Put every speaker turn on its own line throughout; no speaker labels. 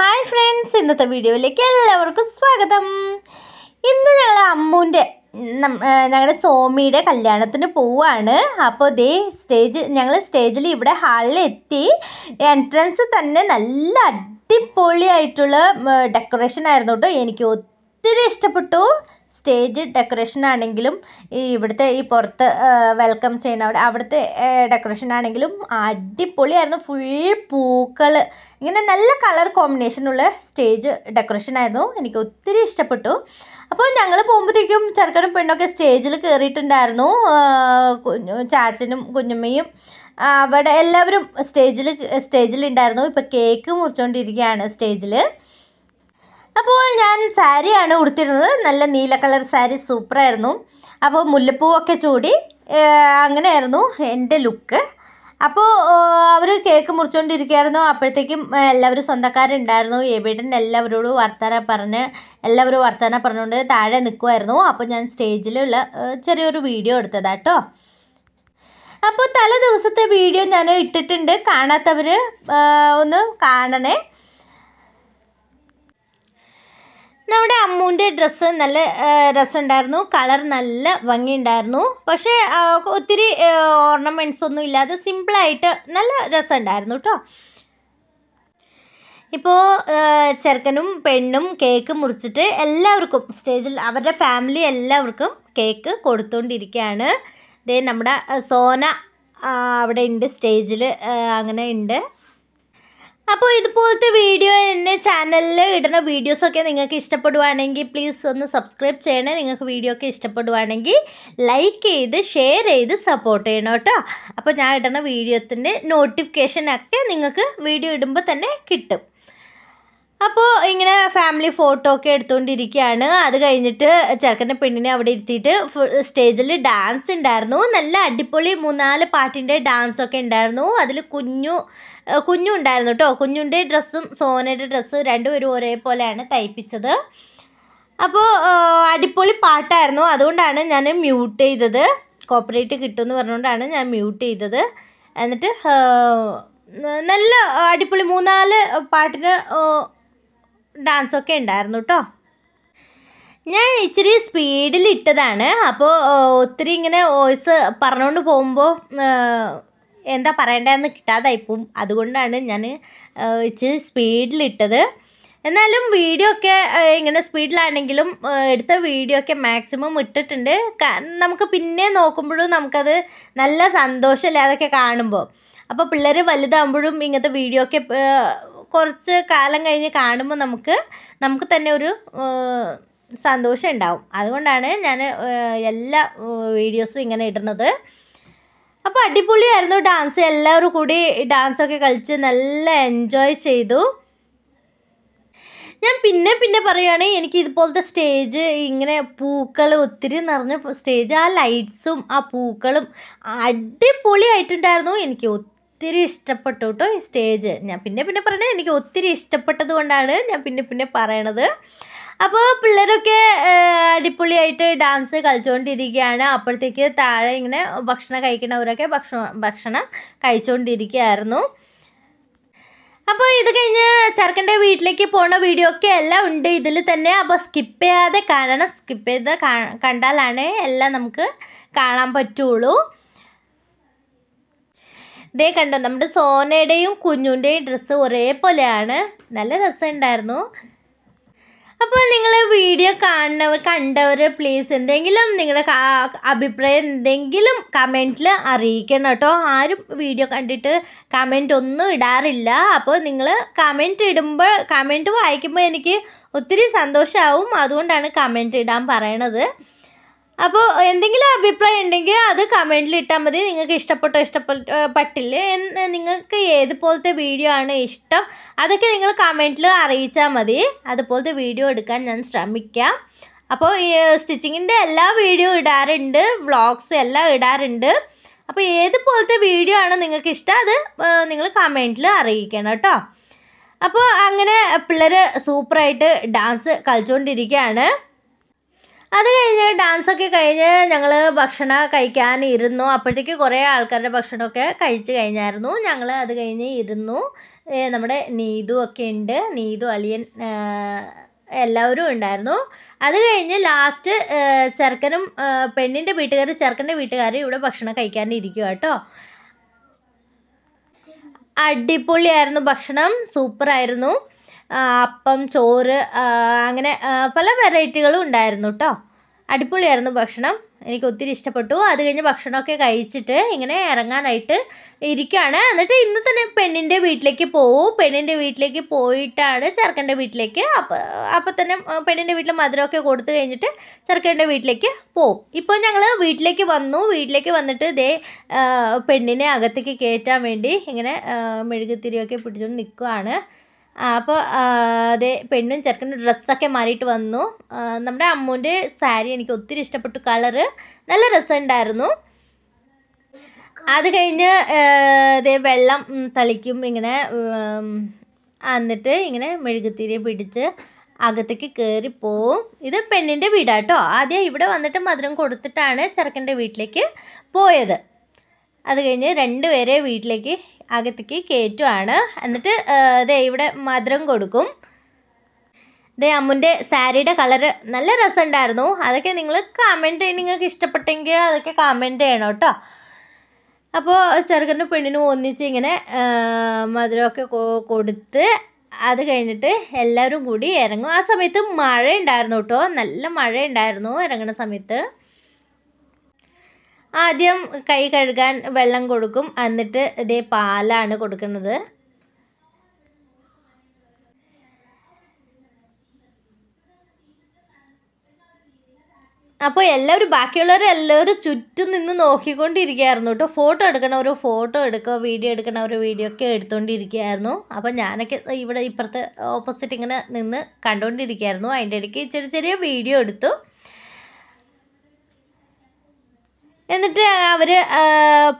hi friends ഇന്നത്തെ വീഡിയോയിലേക്ക് എല്ലാവർക്കും സ്വാഗതം ഇന്ന് ഞങ്ങൾ അമ്മുവിൻ്റെ ഞങ്ങളുടെ സോമിയുടെ കല്യാണത്തിന് പോവാണ് അപ്പോൾ ദേ സ്റ്റേജ് ഞങ്ങൾ സ്റ്റേജിൽ ഇവിടെ ഹാളിലെത്തി എൻട്രൻസ് തന്നെ നല്ല അടിപൊളിയായിട്ടുള്ള ഡെക്കറേഷൻ ആയിരുന്നു കേട്ടോ എനിക്ക് ഒത്തിരി ഇഷ്ടപ്പെട്ടു സ്റ്റേജ് ഡെക്കറേഷൻ ആണെങ്കിലും ഈ ഇവിടുത്തെ ഈ പുറത്ത് വെൽക്കം ചെയ്യുന്ന അവിടെ അവിടുത്തെ ഡെക്കറേഷൻ ആണെങ്കിലും അടിപൊളിയായിരുന്നു ഫുൾ പൂക്കൾ ഇങ്ങനെ നല്ല കളർ കോമ്പിനേഷനുള്ള സ്റ്റേജ് ഡെക്കറേഷൻ ആയിരുന്നു എനിക്ക് ഒത്തിരി ഇഷ്ടപ്പെട്ടു അപ്പോൾ ഞങ്ങൾ പോകുമ്പോഴത്തേക്കും ചെറുക്കനും പെണ്ണൊക്കെ സ്റ്റേജിൽ കയറിയിട്ടുണ്ടായിരുന്നു ചാച്ചനും കുഞ്ഞുമ്മയും അവിടെ എല്ലാവരും സ്റ്റേജിൽ സ്റ്റേജിലുണ്ടായിരുന്നു ഇപ്പോൾ കേക്ക് മുറിച്ചുകൊണ്ടിരിക്കുകയാണ് സ്റ്റേജിൽ അപ്പോൾ ഞാൻ സാരിയാണ് ഉടുത്തിരുന്നത് നല്ല നീല കളർ സാരി സൂപ്പറായിരുന്നു അപ്പോൾ മുല്ലപ്പൂവൊക്കെ ചൂടി അങ്ങനെയായിരുന്നു എൻ്റെ ലുക്ക് അപ്പോൾ അവർ കേക്ക് മുറിച്ചുകൊണ്ടിരിക്കുകയായിരുന്നു അപ്പോഴത്തേക്കും എല്ലാവരും സ്വന്തക്കാരുണ്ടായിരുന്നു എബിടൻ എല്ലാവരോടും വർത്താന പറഞ്ഞ് എല്ലാവരും വർത്താന പറഞ്ഞുകൊണ്ട് താഴെ നിൽക്കുമായിരുന്നു അപ്പോൾ ഞാൻ സ്റ്റേജിലുള്ള ചെറിയൊരു വീഡിയോ എടുത്തതാട്ടോ അപ്പോൾ തലേ ദിവസത്തെ വീഡിയോ ഞാൻ ഇട്ടിട്ടുണ്ട് കാണാത്തവർ ഒന്ന് കാണണേ നമ്മുടെ അമ്മൂൻ്റെ ഡ്രസ്സ് നല്ല രസമുണ്ടായിരുന്നു കളർ നല്ല ഭംഗിയുണ്ടായിരുന്നു പക്ഷേ ഒത്തിരി ഓർണമെൻറ്റ്സ് ഒന്നും ഇല്ലാതെ സിമ്പിളായിട്ട് നല്ല രസമുണ്ടായിരുന്നു കേട്ടോ ഇപ്പോൾ ചെറുക്കനും പെണ്ണും കേക്ക് മുറിച്ചിട്ട് എല്ലാവർക്കും സ്റ്റേജിൽ അവരുടെ ഫാമിലി എല്ലാവർക്കും കേക്ക് കൊടുത്തുകൊണ്ടിരിക്കുകയാണ് ദേ നമ്മുടെ സോന അവിടെ ഉണ്ട് സ്റ്റേജിൽ അങ്ങനെ ഉണ്ട് അപ്പോൾ ഇതുപോലത്തെ വീഡിയോ എൻ്റെ ചാനലിൽ ഇടുന്ന വീഡിയോസൊക്കെ നിങ്ങൾക്ക് ഇഷ്ടപ്പെടുവാണെങ്കിൽ പ്ലീസ് ഒന്ന് സബ്സ്ക്രൈബ് ചെയ്യണേ നിങ്ങൾക്ക് വീഡിയോ ഒക്കെ ഇഷ്ടപ്പെടുവാണെങ്കിൽ ലൈക്ക് ചെയ്ത് ഷെയർ ചെയ്ത് സപ്പോർട്ട് ചെയ്യണം കേട്ടോ അപ്പോൾ ഞാൻ ഇടുന്ന വീഡിയോത്തിൻ്റെ നോട്ടിഫിക്കേഷനൊക്കെ നിങ്ങൾക്ക് വീഡിയോ ഇടുമ്പോൾ തന്നെ കിട്ടും അപ്പോൾ ഇങ്ങനെ ഫാമിലി ഫോട്ടോ ഒക്കെ എടുത്തുകൊണ്ടിരിക്കുകയാണ് അത് കഴിഞ്ഞിട്ട് ചെറുക്കൻ്റെ പെണ്ണിനെ അവിടെ ഇരുത്തിയിട്ട് സ്റ്റേജിൽ ഡാൻസ് ഉണ്ടായിരുന്നു നല്ല അടിപൊളി മൂന്നാല് പാട്ടിൻ്റെ ഡാൻസൊക്കെ ഉണ്ടായിരുന്നു അതിൽ കുഞ്ഞു കുഞ്ഞുണ്ടായിരുന്നു കേട്ടോ കുഞ്ഞുൻ്റെ ഡ്രസ്സും സോനയുടെ ഡ്രസ്സും രണ്ടുപേരും ഒരേപോലെയാണ് തയ്പ്പിച്ചത് അപ്പോൾ അടിപൊളി പാട്ടായിരുന്നു അതുകൊണ്ടാണ് ഞാൻ മ്യൂട്ട് ചെയ്തത് കോപ്പറേറ്റ് കിട്ടുമെന്ന് പറഞ്ഞുകൊണ്ടാണ് ഞാൻ മ്യൂട്ട് ചെയ്തത് എന്നിട്ട് നല്ല അടിപൊളി മൂന്നാല് പാട്ടിന് ഡാൻസൊക്കെ ഉണ്ടായിരുന്നു കേട്ടോ ഞാൻ ഇച്ചിരി സ്പീഡിൽ ഇട്ടതാണ് അപ്പോൾ ഒത്തിരി ഇങ്ങനെ വോയിസ് പറഞ്ഞുകൊണ്ട് പോകുമ്പോൾ എന്താ പറയണ്ടതെന്ന് കിട്ടാതായിപ്പോവും അതുകൊണ്ടാണ് ഞാൻ വെച്ച് സ്പീഡിലിട്ടത് എന്നാലും വീഡിയോ ഒക്കെ ഇങ്ങനെ സ്പീഡിലാണെങ്കിലും എടുത്ത വീഡിയോ ഒക്കെ മാക്സിമം ഇട്ടിട്ടുണ്ട് നമുക്ക് പിന്നെ നോക്കുമ്പോഴും നമുക്കത് നല്ല സന്തോഷമല്ലേ അതൊക്കെ കാണുമ്പോൾ അപ്പോൾ പിള്ളേർ വലുതാകുമ്പോഴും ഇങ്ങനത്തെ വീഡിയോ ഒക്കെ കുറച്ച് കാലം കഴിഞ്ഞ് കാണുമ്പോൾ നമുക്ക് നമുക്ക് തന്നെ ഒരു സന്തോഷം ഉണ്ടാവും അതുകൊണ്ടാണ് ഞാൻ എല്ലാ വീഡിയോസും ഇങ്ങനെ ഇടുന്നത് അപ്പോൾ അടിപൊളിയായിരുന്നു ഡാൻസ് എല്ലാവരും കൂടി ഡാൻസൊക്കെ കളിച്ച് നല്ല എൻജോയ് ചെയ്തു ഞാൻ പിന്നെ പിന്നെ പറയുകയാണെങ്കിൽ എനിക്ക് ഇതുപോലത്തെ സ്റ്റേജ് ഇങ്ങനെ പൂക്കൾ ഒത്തിരി നിറഞ്ഞ സ്റ്റേജ് ആ ലൈറ്റ്സും ആ പൂക്കളും അടിപൊളിയായിട്ടുണ്ടായിരുന്നു എനിക്ക് ഒത്തിരി ഇഷ്ടപ്പെട്ടു കേട്ടോ ഈ സ്റ്റേജ് ഞാൻ പിന്നെ പിന്നെ പറയണത് എനിക്ക് ഒത്തിരി ഇഷ്ടപ്പെട്ടത് കൊണ്ടാണ് ഞാൻ പിന്നെ പിന്നെ പറയണത് അപ്പോൾ പിള്ളേരൊക്കെ അടിപൊളിയായിട്ട് ഡാൻസ് കളിച്ചുകൊണ്ടിരിക്കുകയാണ് അപ്പോഴത്തേക്ക് താഴെ ഇങ്ങനെ ഭക്ഷണം കഴിക്കുന്നവരൊക്കെ ഭക്ഷണം ഭക്ഷണം കഴിച്ചുകൊണ്ടിരിക്കുകയായിരുന്നു അപ്പോൾ ഇത് കഴിഞ്ഞ് ചെറുക്കൻ്റെ വീട്ടിലേക്ക് പോണ വീഡിയോ ഒക്കെ എല്ലാം ഉണ്ട് ഇതിൽ തന്നെ അപ്പോൾ സ്കിപ്പ് ചെയ്യാതെ കാണണം സ്കിപ്പ് ചെയ്ത് കണ്ടാലാണ് എല്ലാം നമുക്ക് കാണാൻ പറ്റുള്ളൂ ഇതേ കണ്ടോ നമ്മുടെ സോനയുടെയും കുഞ്ഞുൻ്റെയും ഡ്രസ്സ് ഒരേപോലെയാണ് നല്ല രസമുണ്ടായിരുന്നു അപ്പോൾ നിങ്ങൾ വീഡിയോ കാണുന്നവർ കണ്ടവർ പ്ലീസ് എന്തെങ്കിലും നിങ്ങളുടെ അഭിപ്രായം എന്തെങ്കിലും കമൻറ്റിൽ അറിയിക്കണം കേട്ടോ ആരും വീഡിയോ കണ്ടിട്ട് കമൻ്റ് ഒന്നും ഇടാറില്ല അപ്പോൾ നിങ്ങൾ കമൻറ്റ് ഇടുമ്പോൾ കമൻറ്റ് വായിക്കുമ്പോൾ എനിക്ക് ഒത്തിരി സന്തോഷമാവും അതുകൊണ്ടാണ് കമൻറ്റ് ഇടാൻ പറയണത് അപ്പോൾ എന്തെങ്കിലും അഭിപ്രായം ഉണ്ടെങ്കിൽ അത് കമൻറ്റിൽ ഇട്ടാൽ മതി നിങ്ങൾക്ക് ഇഷ്ടപ്പെട്ടോ ഇഷ്ടപ്പെട്ടില്ലേ നിങ്ങൾക്ക് ഏതുപോലത്തെ വീഡിയോ ആണ് ഇഷ്ടം അതൊക്കെ നിങ്ങൾ കമൻറ്റിൽ അറിയിച്ചാൽ മതി അതുപോലത്തെ വീഡിയോ എടുക്കാൻ ഞാൻ ശ്രമിക്കാം അപ്പോൾ സ്റ്റിച്ചിങ്ങിൻ്റെ എല്ലാ വീഡിയോ ഇടാറുണ്ട് വ്ളോഗ്സ് എല്ലാം ഇടാറുണ്ട് അപ്പോൾ ഏതുപോലത്തെ വീഡിയോ ആണ് നിങ്ങൾക്ക് ഇഷ്ടം അത് നിങ്ങൾ കമൻറ്റിൽ അറിയിക്കണം കേട്ടോ അപ്പോൾ അങ്ങനെ പിള്ളേർ സൂപ്പറായിട്ട് ഡാൻസ് കളിച്ചുകൊണ്ടിരിക്കുകയാണ് അത് കഴിഞ്ഞ് ഡാൻസൊക്കെ കഴിഞ്ഞ് ഞങ്ങൾ ഭക്ഷണം കഴിക്കാൻ ഇരുന്നു അപ്പോഴത്തേക്ക് കുറേ ആൾക്കാരുടെ ഭക്ഷണമൊക്കെ കഴിച്ച് കഴിഞ്ഞായിരുന്നു ഞങ്ങൾ അത് കഴിഞ്ഞ് ഇരുന്നു നമ്മുടെ നീതു ഒക്കെ ഉണ്ട് നീതു അളിയൻ എല്ലാവരും ഉണ്ടായിരുന്നു അത് കഴിഞ്ഞ് ലാസ്റ്റ് ചെറുക്കനും പെണ്ണിൻ്റെ വീട്ടുകാരും ചെറുക്കൻ്റെ വീട്ടുകാരും ഇവിടെ ഭക്ഷണം കഴിക്കാനിരിക്കുക കേട്ടോ അടിപൊളിയായിരുന്നു ഭക്ഷണം സൂപ്പറായിരുന്നു അപ്പം ചോറ് അങ്ങനെ പല വെറൈറ്റികളും ഉണ്ടായിരുന്നു കേട്ടോ അടിപൊളിയായിരുന്നു ഭക്ഷണം എനിക്ക് ഒത്തിരി ഇഷ്ടപ്പെട്ടു അത് കഴിഞ്ഞ് ഭക്ഷണമൊക്കെ കഴിച്ചിട്ട് ഇങ്ങനെ ഇറങ്ങാനായിട്ട് ഇരിക്കുകയാണ് എന്നിട്ട് ഇന്ന് തന്നെ പെണ്ണിൻ്റെ വീട്ടിലേക്ക് പോവും പെണ്ണിൻ്റെ വീട്ടിലേക്ക് പോയിട്ടാണ് ചെറുക്കൻ്റെ വീട്ടിലേക്ക് അപ്പം അപ്പം തന്നെ പെണ്ണിൻ്റെ വീട്ടിൽ മധുരമൊക്കെ കൊടുത്തു കഴിഞ്ഞിട്ട് ചെറുക്കൻ്റെ വീട്ടിലേക്ക് പോവും ഇപ്പോൾ ഞങ്ങൾ വീട്ടിലേക്ക് വന്നു വീട്ടിലേക്ക് വന്നിട്ട് ദേ പെണ്ണിനെ അകത്തേക്ക് കയറ്റാൻ വേണ്ടി ഇങ്ങനെ മെഴുകുത്തിരിയൊക്കെ പിടിച്ചുകൊണ്ട് നിൽക്കുകയാണ് അപ്പോൾ അതേ പെണ്ണും ചെറുക്കനും ഡ്രസ്സൊക്കെ മാറിയിട്ട് വന്നു നമ്മുടെ അമ്മൂൻ്റെ സാരി എനിക്ക് ഒത്തിരി ഇഷ്ടപ്പെട്ടു കളറ് നല്ല രസമുണ്ടായിരുന്നു അത് കഴിഞ്ഞ് ഇതേ വെള്ളം തളിക്കും ഇങ്ങനെ എന്നിട്ട് ഇങ്ങനെ മെഴുകുതിരി പിടിച്ച് അകത്തേക്ക് കയറി പോവും ഇത് പെണ്ണിൻ്റെ വീടാട്ടോ ആദ്യം ഇവിടെ വന്നിട്ട് മധുരം കൊടുത്തിട്ടാണ് ചെറുക്കൻ്റെ വീട്ടിലേക്ക് പോയത് അത് കഴിഞ്ഞ് രണ്ടുപേരെ വീട്ടിലേക്ക് അകത്തേക്ക് കയറ്റുവാണ് എന്നിട്ട് ദേ ഇവിടെ മധുരം കൊടുക്കും ദേ അമ്മുൻ്റെ സാരിയുടെ കളറ് നല്ല രസമുണ്ടായിരുന്നു അതൊക്കെ നിങ്ങൾ കമൻറ്റ് നിങ്ങൾക്ക് ഇഷ്ടപ്പെട്ടെങ്കിൽ അതൊക്കെ കമൻറ്റ് ചെയ്യണം കേട്ടോ അപ്പോൾ ചെറുക്കൻ്റെ പെണ്ണിനും ഒന്നിച്ച് ഇങ്ങനെ മധുരമൊക്കെ കൊടുത്ത് അത് കഴിഞ്ഞിട്ട് എല്ലാവരും കൂടി ഇറങ്ങും ആ സമയത്ത് മഴ ഉണ്ടായിരുന്നു കേട്ടോ നല്ല മഴ ഉണ്ടായിരുന്നു ഇറങ്ങുന്ന സമയത്ത് ആദ്യം കൈ കഴുകാൻ വെള്ളം കൊടുക്കും എന്നിട്ട് ഇതേ പാലാണ് കൊടുക്കുന്നത് അപ്പോൾ എല്ലാവരും ബാക്കിയുള്ളവർ എല്ലാവരും ചുറ്റും നിന്ന് നോക്കിക്കൊണ്ടിരിക്കുകയായിരുന്നു കേട്ടോ ഫോട്ടോ എടുക്കണവർ ഫോട്ടോ എടുക്കുക വീഡിയോ എടുക്കണവർ വീഡിയോ ഒക്കെ എടുത്തുകൊണ്ടിരിക്കുകയായിരുന്നു അപ്പോൾ ഞാനൊക്കെ ഇവിടെ ഇപ്പുറത്തെ ഓപ്പോസിറ്റ് ഇങ്ങനെ നിന്ന് കണ്ടുകൊണ്ടിരിക്കുകയായിരുന്നു അതിൻ്റെ ഇടയ്ക്ക് ചെറിയ ചെറിയ വീഡിയോ എടുത്തു എന്നിട്ട് അവർ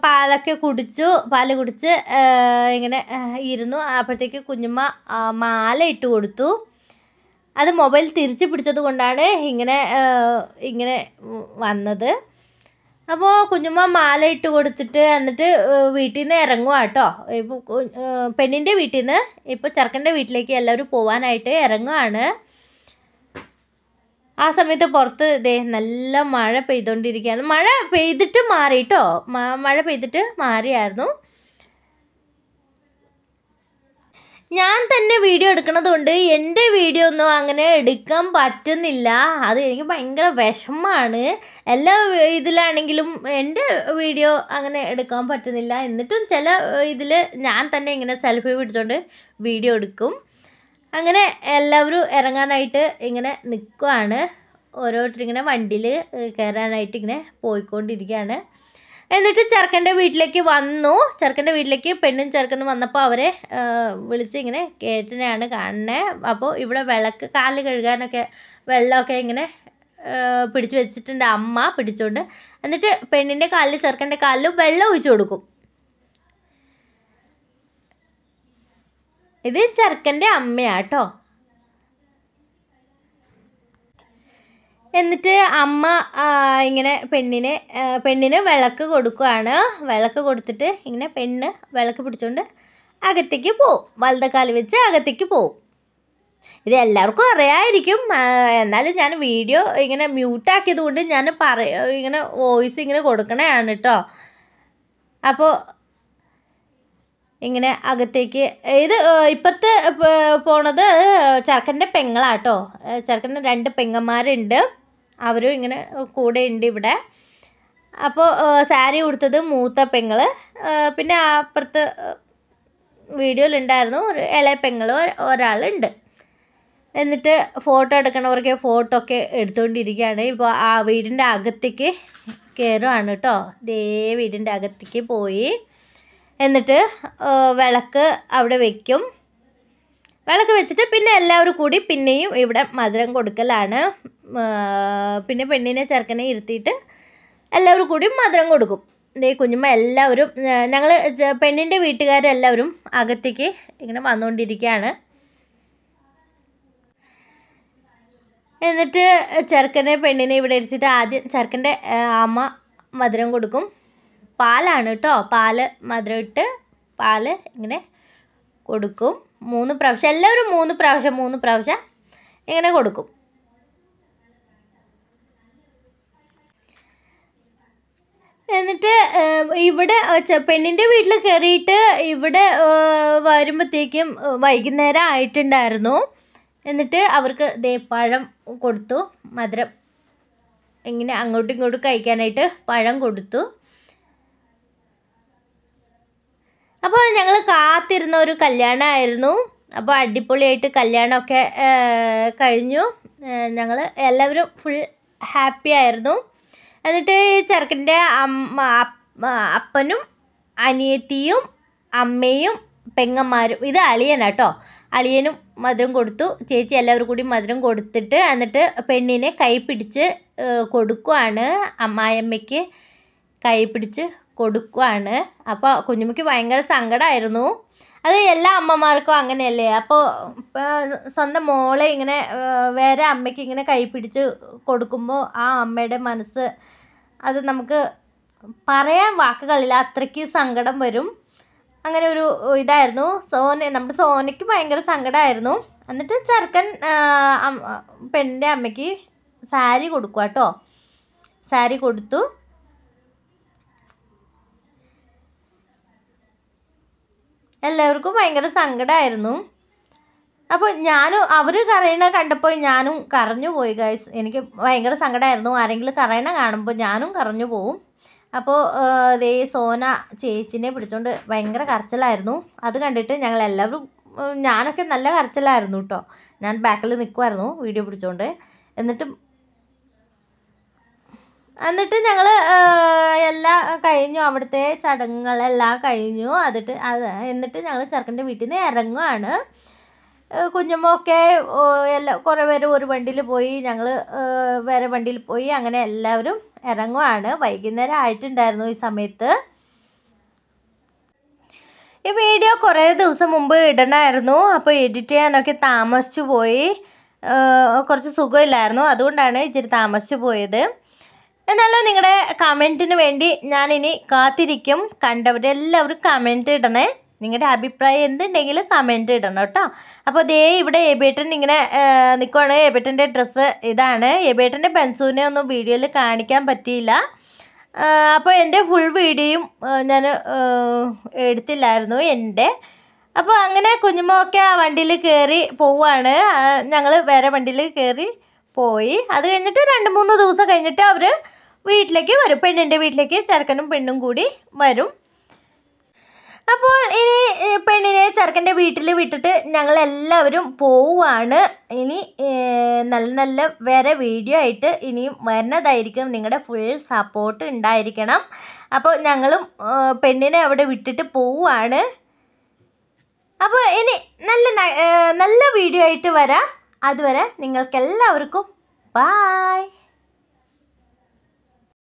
പാലൊക്കെ കുടിച്ചു പാല് കുടിച്ച് ഇങ്ങനെ ഇരുന്നു അപ്പോഴത്തേക്ക് കുഞ്ഞുമ്മ മാല ഇട്ട് കൊടുത്തു അത് മൊബൈൽ തിരിച്ചു പിടിച്ചത് കൊണ്ടാണ് ഇങ്ങനെ ഇങ്ങനെ വന്നത് അപ്പോൾ കുഞ്ഞുമ്മ മാല ഇട്ട് കൊടുത്തിട്ട് എന്നിട്ട് വീട്ടിൽ നിന്ന് ഇറങ്ങുക കേട്ടോ ഇപ്പോൾ പെണ്ണിൻ്റെ വീട്ടിൽ നിന്ന് ഇപ്പോൾ ചെറുക്കൻ്റെ വീട്ടിലേക്ക് എല്ലാവരും പോവാനായിട്ട് ഇറങ്ങുകയാണ് ആ സമയത്ത് പുറത്ത് ദേ നല്ല മഴ പെയ്തുകൊണ്ടിരിക്കുകയാണ് മഴ പെയ്തിട്ട് മാറി കേട്ടോ മഴ പെയ്തിട്ട് മാറിയായിരുന്നു ഞാൻ തന്നെ വീഡിയോ എടുക്കണത് കൊണ്ട് എൻ്റെ വീഡിയോ ഒന്നും അങ്ങനെ എടുക്കാൻ പറ്റുന്നില്ല അത് എനിക്ക് ഭയങ്കര വിഷമമാണ് എല്ലാ ഇതിലാണെങ്കിലും എൻ്റെ വീഡിയോ അങ്ങനെ എടുക്കാൻ പറ്റുന്നില്ല എന്നിട്ടും ചില ഇതിൽ ഞാൻ തന്നെ ഇങ്ങനെ സെൽഫി പിടിച്ചുകൊണ്ട് വീഡിയോ എടുക്കും അങ്ങനെ എല്ലാവരും ഇറങ്ങാനായിട്ട് ഇങ്ങനെ നിൽക്കുവാണ് ഓരോരുത്തരിങ്ങനെ വണ്ടിയിൽ കയറാനായിട്ട് ഇങ്ങനെ പോയിക്കൊണ്ടിരിക്കുകയാണ് എന്നിട്ട് ചെറുക്കൻ്റെ വീട്ടിലേക്ക് വന്നു ചെറുക്കൻ്റെ വീട്ടിലേക്ക് പെണ്ണും ചെറുക്കനും വന്നപ്പോൾ അവരെ വിളിച്ച് ഇങ്ങനെ കേറ്റിനെയാണ് കാണുന്നത് അപ്പോൾ ഇവിടെ വിളക്ക് കാല് കഴുകാനൊക്കെ വെള്ളമൊക്കെ ഇങ്ങനെ പിടിച്ചു വെച്ചിട്ടുണ്ട് അമ്മ പിടിച്ചുകൊണ്ട് എന്നിട്ട് പെണ്ണിൻ്റെ കാലിൽ ചെറുക്കൻ്റെ കാലിൽ വെള്ളം ഒഴിച്ചു കൊടുക്കും ഇത് ചെറുക്കൻ്റെ അമ്മയാട്ടോ എന്നിട്ട് അമ്മ ഇങ്ങനെ പെണ്ണിനെ പെണ്ണിന് വിളക്ക് കൊടുക്കുകയാണ് വിളക്ക് കൊടുത്തിട്ട് ഇങ്ങനെ പെണ്ണ് വിളക്ക് പിടിച്ചുകൊണ്ട് അകത്തേക്ക് പോവും വലുതക്കാൽ വെച്ച് അകത്തേക്ക് പോവും ഇത് എല്ലാവർക്കും അറിയാമായിരിക്കും എന്നാലും ഞാൻ വീഡിയോ ഇങ്ങനെ മ്യൂട്ടാക്കിയത് കൊണ്ട് ഞാൻ പറ ഇങ്ങനെ വോയിസ് ഇങ്ങനെ കൊടുക്കണതാണ് കേട്ടോ അപ്പോൾ ഇങ്ങനെ അകത്തേക്ക് ഇത് ഇപ്പുറത്ത് പോണത് ചെറുക്കൻ്റെ പെങ്ങളാണ് ചെറുക്കൻ്റെ രണ്ട് പെങ്ങന്മാരുണ്ട് അവരും ഇങ്ങനെ കൂടെ ഉണ്ട് ഇവിടെ അപ്പോൾ സാരി ഉടുത്തത് മൂത്ത പെങ്ങൾ പിന്നെ അപ്പുറത്ത് വീഡിയോയിലുണ്ടായിരുന്നു ഒരു ഇളയ പെങ്ങൾ ഒരാളുണ്ട് എന്നിട്ട് ഫോട്ടോ എടുക്കണവർക്ക് ഫോട്ടോ ഒക്കെ എടുത്തുകൊണ്ടിരിക്കുകയാണ് ഇപ്പോൾ ആ വീടിൻ്റെ അകത്തേക്ക് കയറുകയാണ് കേട്ടോ ദേ വീടിൻ്റെ അകത്തേക്ക് പോയി എന്നിട്ട് വിളക്ക് അവിടെ വയ്ക്കും വിളക്ക് വെച്ചിട്ട് പിന്നെ എല്ലാവരും കൂടി പിന്നെയും ഇവിടെ മധുരം കൊടുക്കലാണ് പിന്നെ പെണ്ണിനെ ചെറുക്കനെ ഇരുത്തിയിട്ട് എല്ലാവരും കൂടി മധുരം കൊടുക്കും ഇതേ കുഞ്ഞുമ്മ എല്ലാവരും ഞങ്ങൾ പെണ്ണിൻ്റെ വീട്ടുകാരെല്ലാവരും അകത്തേക്ക് ഇങ്ങനെ വന്നുകൊണ്ടിരിക്കുകയാണ് എന്നിട്ട് ചെറുക്കനെ പെണ്ണിനെ ഇവിടെ ഇരുത്തിയിട്ട് ആദ്യം ചെറുക്കൻ്റെ അമ്മ മധുരം കൊടുക്കും പാലാണ് കേട്ടോ പാല് മധുരം ഇട്ട് പാല് ഇങ്ങനെ കൊടുക്കും മൂന്ന് പ്രാവശ്യം എല്ലാവരും മൂന്ന് പ്രാവശ്യം മൂന്ന് പ്രാവശ്യം ഇങ്ങനെ കൊടുക്കും എന്നിട്ട് ഇവിടെ പെണ്ണിൻ്റെ വീട്ടിൽ കയറിയിട്ട് ഇവിടെ വരുമ്പോഴത്തേക്കും വൈകുന്നേരം ആയിട്ടുണ്ടായിരുന്നു എന്നിട്ട് അവർക്ക് ദേ പഴം കൊടുത്തു മധുരം ഇങ്ങനെ അങ്ങോട്ടും ഇങ്ങോട്ടും കഴിക്കാനായിട്ട് പഴം കൊടുത്തു അപ്പോൾ ഞങ്ങൾ കാത്തിരുന്ന ഒരു കല്യാണമായിരുന്നു അപ്പോൾ അടിപൊളിയായിട്ട് കല്യാണമൊക്കെ കഴിഞ്ഞു ഞങ്ങൾ എല്ലാവരും ഫുൾ ഹാപ്പി ആയിരുന്നു എന്നിട്ട് ചെറുക്കൻ്റെ അമ്മ അപ്പനും അനിയത്തിയും അമ്മയും പെങ്ങന്മാരും ഇത് അളിയനാണ് കേട്ടോ അളിയനും മധുരം കൊടുത്തു ചേച്ചി എല്ലാവരും കൂടി മധുരം കൊടുത്തിട്ട് എന്നിട്ട് പെണ്ണിനെ കൈ പിടിച്ച് കൊടുക്കുവാണ് അമ്മായിയമ്മയ്ക്ക് കൈ പിടിച്ച് കൊടുക്കുവാണ് അപ്പോൾ കുഞ്ഞുമ്മിക്ക് ഭയങ്കര സങ്കടമായിരുന്നു അത് എല്ലാ അമ്മമാർക്കും അങ്ങനെയല്ലേ അപ്പോൾ സ്വന്തം മോളെ ഇങ്ങനെ വേറെ അമ്മയ്ക്ക് ഇങ്ങനെ കൈ പിടിച്ച് കൊടുക്കുമ്പോൾ ആ അമ്മയുടെ മനസ്സ് അത് നമുക്ക് പറയാൻ വാക്കുകളില്ല അത്രയ്ക്ക് സങ്കടം വരും അങ്ങനെ ഒരു ഇതായിരുന്നു സോന നമ്മുടെ സോനയ്ക്ക് ഭയങ്കര സങ്കടമായിരുന്നു എന്നിട്ട് ചെറുക്കൻ പെണ്ണിൻ്റെ അമ്മയ്ക്ക് സാരി കൊടുക്കുക കേട്ടോ സാരി കൊടുത്തു എല്ലാവർക്കും ഭയങ്കര സങ്കടമായിരുന്നു അപ്പോൾ ഞാനും അവർ കറയണ കണ്ടപ്പോൾ ഞാനും കറഞ്ഞു പോയി ഗൈസ് എനിക്ക് ഭയങ്കര സങ്കടമായിരുന്നു ആരെങ്കിലും കറയണ കാണുമ്പോൾ ഞാനും കരഞ്ഞു പോവും അപ്പോൾ ഇതേ സോന ചേച്ചിനെ പിടിച്ചുകൊണ്ട് ഭയങ്കര കരച്ചിലായിരുന്നു അത് കണ്ടിട്ട് ഞങ്ങൾ എല്ലാവരും ഞാനൊക്കെ നല്ല കരച്ചിലായിരുന്നു കേട്ടോ ഞാൻ ബാക്കിൽ നിൽക്കുമായിരുന്നു വീഡിയോ പിടിച്ചുകൊണ്ട് എന്നിട്ട് എന്നിട്ട് ഞങ്ങൾ എല്ലാം കഴിഞ്ഞു അവിടുത്തെ ചടങ്ങുകളെല്ലാം കഴിഞ്ഞു അതിട്ട് അത് എന്നിട്ട് ഞങ്ങൾ ചെറുക്കൻ്റെ വീട്ടിൽ നിന്ന് ഇറങ്ങുകയാണ് കുഞ്ഞമ്മൊക്കെ എല്ലാ കുറേ പേര് ഒരു വണ്ടിയിൽ പോയി ഞങ്ങൾ വേറെ വണ്ടിയിൽ പോയി അങ്ങനെ എല്ലാവരും ഇറങ്ങുവാണ് വൈകുന്നേരം ആയിട്ടുണ്ടായിരുന്നു ഈ സമയത്ത് ഈ വീഡിയോ കുറേ ദിവസം മുമ്പ് ഇടണമായിരുന്നു അപ്പോൾ എഡിറ്റ് ചെയ്യാനൊക്കെ താമസിച്ചു പോയി കുറച്ച് സുഖമില്ലായിരുന്നു അതുകൊണ്ടാണ് ഇച്ചിരി താമസിച്ചു പോയത് എന്നാലും നിങ്ങളുടെ കമൻറ്റിന് വേണ്ടി ഞാനിനി കാത്തിരിക്കും കണ്ടവരെല്ലാവരും കമൻറ്റ് ഇടണേ നിങ്ങളുടെ അഭിപ്രായം എന്തുണ്ടെങ്കിലും കമൻറ്റ് ഇടണം കേട്ടോ അപ്പോൾ ദേ ഇവിടെ എബേട്ടൻ ഇങ്ങനെ നിൽക്കുവാണ് എബേട്ടൻ്റെ ഡ്രസ്സ് ഇതാണ് എബേട്ടൻ്റെ ബെൻസൂവിനെ ഒന്നും വീഡിയോയിൽ കാണിക്കാൻ പറ്റിയില്ല അപ്പോൾ എൻ്റെ ഫുൾ വീഡിയോയും ഞാൻ എടുത്തില്ലായിരുന്നു എൻ്റെ അപ്പോൾ അങ്ങനെ കുഞ്ഞുമൊക്കെ ആ വണ്ടിയിൽ കയറി പോവുകയാണ് ഞങ്ങൾ വേറെ വണ്ടിയിൽ കയറി പോയി അത് കഴിഞ്ഞിട്ട് രണ്ട് മൂന്ന് ദിവസം കഴിഞ്ഞിട്ട് അവർ വീട്ടിലേക്ക് വരും പെണ്ണിൻ്റെ വീട്ടിലേക്ക് ചെറുക്കനും പെണ്ണും കൂടി വരും അപ്പോൾ ഇനി പെണ്ണിനെ ചെറുക്കൻ്റെ വീട്ടിൽ വിട്ടിട്ട് ഞങ്ങളെല്ലാവരും പോവുകയാണ് ഇനി നല്ല നല്ല വേറെ വീഡിയോ ആയിട്ട് ഇനിയും വരുന്നതായിരിക്കും നിങ്ങളുടെ ഫുൾ സപ്പോർട്ട് ഉണ്ടായിരിക്കണം അപ്പോൾ ഞങ്ങളും പെണ്ണിനെ അവിടെ വിട്ടിട്ട് പോവുകയാണ് അപ്പോൾ ഇനി നല്ല നല്ല വീഡിയോ ആയിട്ട് വരാം അതുവരെ നിങ്ങൾക്കെല്ലാവർക്കും ബായ്